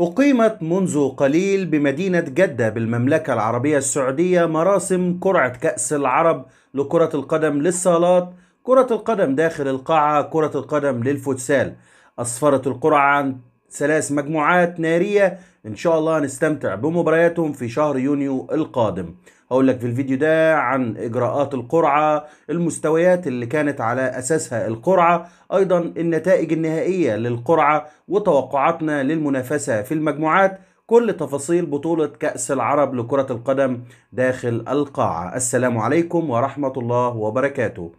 أقيمت منذ قليل بمدينة جدة بالمملكة العربية السعودية مراسم قرعة كأس العرب لكرة القدم للصالات، كرة القدم داخل القاعة، كرة القدم للفوتسال. أسفرت القرعة عن ثلاث مجموعات نارية ان شاء الله هنستمتع بمبارياتهم في شهر يونيو القادم هقول لك في الفيديو ده عن اجراءات القرعه المستويات اللي كانت على اساسها القرعه ايضا النتائج النهائيه للقرعه وتوقعاتنا للمنافسه في المجموعات كل تفاصيل بطوله كاس العرب لكره القدم داخل القاعه السلام عليكم ورحمه الله وبركاته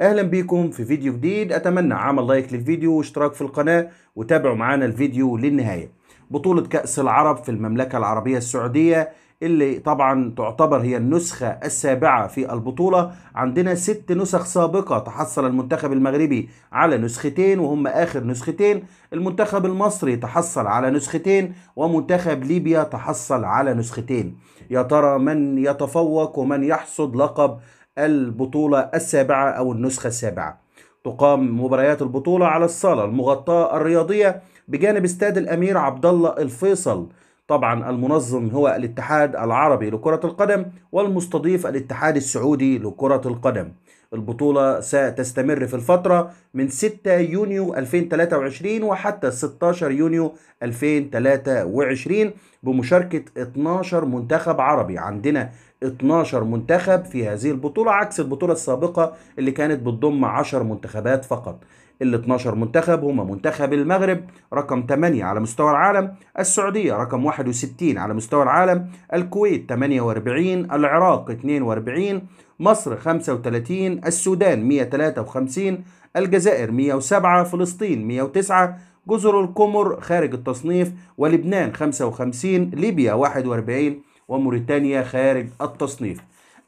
اهلا بيكم في فيديو جديد اتمنى عمل لايك للفيديو واشتراك في القناه وتابعوا معانا الفيديو للنهايه بطوله كاس العرب في المملكه العربيه السعوديه اللي طبعا تعتبر هي النسخة السابعة في البطولة عندنا ست نسخ سابقة تحصل المنتخب المغربي على نسختين وهم آخر نسختين المنتخب المصري تحصل على نسختين ومنتخب ليبيا تحصل على نسختين يا ترى من يتفوق ومن يحصد لقب البطولة السابعة أو النسخة السابعة تقام مباريات البطولة على الصالة المغطاة الرياضية بجانب استاد الأمير عبد الله الفيصل طبعا المنظم هو الاتحاد العربي لكرة القدم والمستضيف الاتحاد السعودي لكرة القدم البطولة ستستمر في الفترة من 6 يونيو 2023 وحتى 16 يونيو 2023 بمشاركة 12 منتخب عربي عندنا 12 منتخب في هذه البطولة عكس البطولة السابقة اللي كانت بتضم 10 منتخبات فقط ال 12 منتخب هم منتخب المغرب رقم 8 على مستوى العالم السعودية رقم 61 على مستوى العالم الكويت 48 العراق 42 مصر 35 السودان 153 الجزائر 107 فلسطين 109 جزر القمر خارج التصنيف ولبنان 55 ليبيا 41 وموريتانيا خارج التصنيف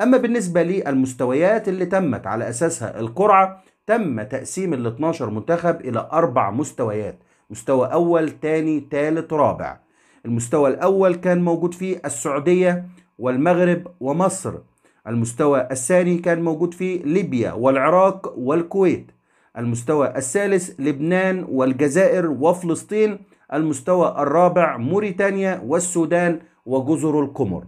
أما بالنسبة للمستويات اللي تمت على أساسها القرعة تم تقسيم ال 12 منتخب إلى أربع مستويات مستوى أول تاني تالت رابع المستوى الأول كان موجود فيه السعودية والمغرب ومصر المستوى الثاني كان موجود فيه ليبيا والعراق والكويت المستوى الثالث لبنان والجزائر وفلسطين المستوى الرابع موريتانيا والسودان وجزر القمر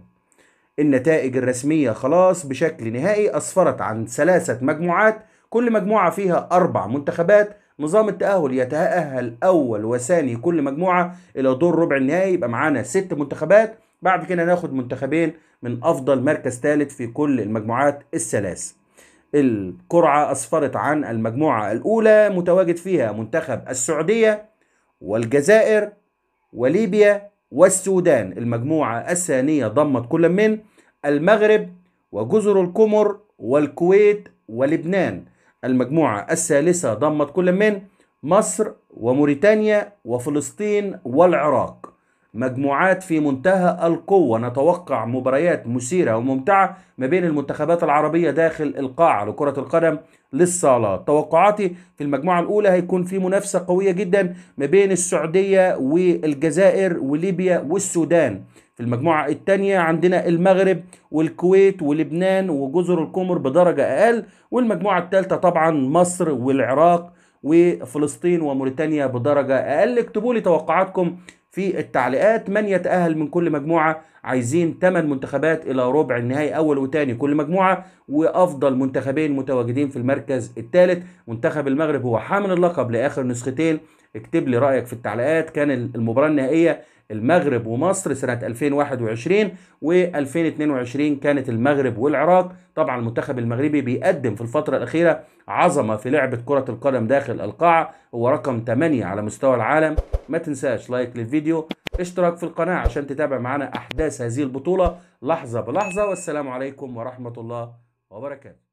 النتائج الرسمية خلاص بشكل نهائي أسفرت عن ثلاثة مجموعات كل مجموعة فيها أربع منتخبات نظام التأهل يتأهل أول وثاني كل مجموعة إلى دور ربع النهائي يبقى معانا ست منتخبات بعد كده ناخد منتخبين من أفضل مركز ثالث في كل المجموعات الثلاث القرعة أسفرت عن المجموعة الأولى متواجد فيها منتخب السعودية والجزائر وليبيا والسودان المجموعة الثانية ضمت كل من المغرب وجزر القمر والكويت ولبنان المجموعة الثالثة ضمت كل من مصر وموريتانيا وفلسطين والعراق مجموعات في منتهى القوة نتوقع مباريات مثيرة وممتعة ما بين المنتخبات العربية داخل القاعة لكرة القدم للصالات توقعاتي في المجموعة الأولى هيكون في منافسة قوية جدا ما بين السعودية والجزائر وليبيا والسودان في المجموعة الثانية عندنا المغرب والكويت ولبنان وجزر القمر بدرجة أقل والمجموعة الثالثة طبعا مصر والعراق وفلسطين وموريتانيا بدرجة أقل اكتبوا لي توقعاتكم في التعليقات من يتأهل من كل مجموعة عايزين 8 منتخبات إلى ربع النهائي أول وتاني كل مجموعة وأفضل منتخبين متواجدين في المركز الثالث منتخب المغرب هو حامل اللقب لآخر نسختين اكتب لي رايك في التعليقات كان المباراه النهائيه المغرب ومصر سنه 2021 و2022 كانت المغرب والعراق طبعا المنتخب المغربي بيقدم في الفتره الاخيره عظمه في لعبه كره القدم داخل القاعه هو رقم 8 على مستوى العالم ما تنساش لايك للفيديو اشتراك في القناه عشان تتابع معنا احداث هذه البطوله لحظه بلحظه والسلام عليكم ورحمه الله وبركاته